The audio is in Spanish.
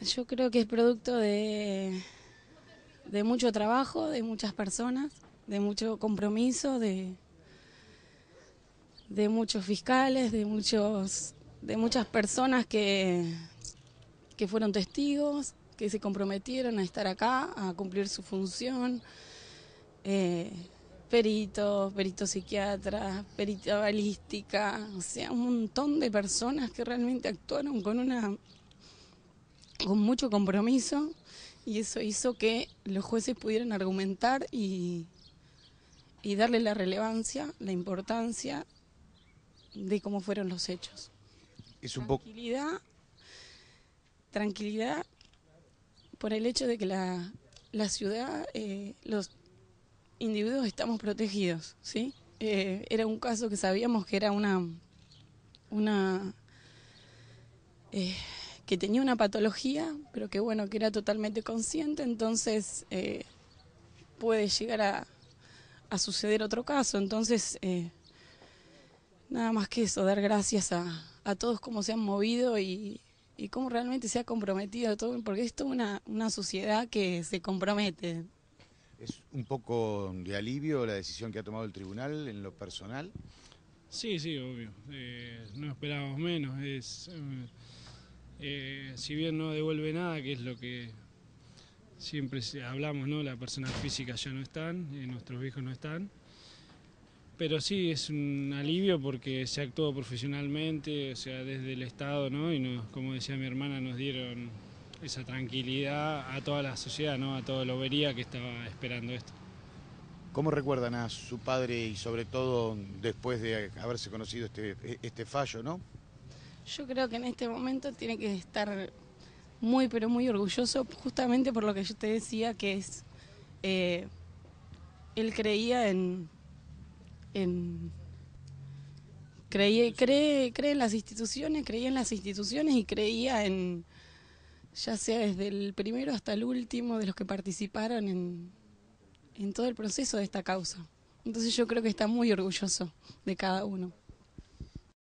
Yo creo que es producto de, mucho trabajo, de muchas personas, de mucho compromiso, de, de muchos fiscales, de, muchos, de muchas personas que, que fueron testigos, que se comprometieron a estar acá, a cumplir su función. peritos, eh, peritos psiquiatras, perita balística, o sea, un montón de personas que realmente actuaron con una con mucho compromiso y eso hizo que los jueces pudieran argumentar y, y darle la relevancia, la importancia de cómo fueron los hechos. Es un tranquilidad, tranquilidad por el hecho de que la, la ciudad, eh, los individuos estamos protegidos, ¿sí? Eh, era un caso que sabíamos que era una, una eh, que tenía una patología, pero que bueno, que era totalmente consciente, entonces eh, puede llegar a, suceder otro caso. Entonces, eh, nada más que eso, dar gracias a, todos cómo se han movido y, y, cómo realmente se ha comprometido todo, porque esto es una, una sociedad que se compromete. ¿Es un poco de alivio la decisión que ha tomado el tribunal en lo personal? Sí, sí, obvio. Eh, no esperábamos menos. Es, eh, si bien no devuelve nada, que es lo que siempre hablamos, Las personas físicas ya no están, eh, nuestros hijos no están. Pero sí, es un alivio porque se actuó profesionalmente, o sea, desde el Estado, ¿no? Y como decía mi hermana, nos dieron esa tranquilidad a toda la sociedad, A toda la obería que estaba esperando esto. ¿Cómo recuerdan a su padre y sobre todo después de haberse conocido este, este fallo, ¿no? Yo creo que en este momento tiene que estar muy, pero muy orgulloso, justamente por lo que yo te decía, que es, eh, él creía en, en creía, cree, cree en las instituciones, creía en las instituciones y creía en, ya sea desde el primero hasta el último de los que participaron en, en todo el proceso de esta causa. Entonces yo creo que está muy orgulloso de cada uno.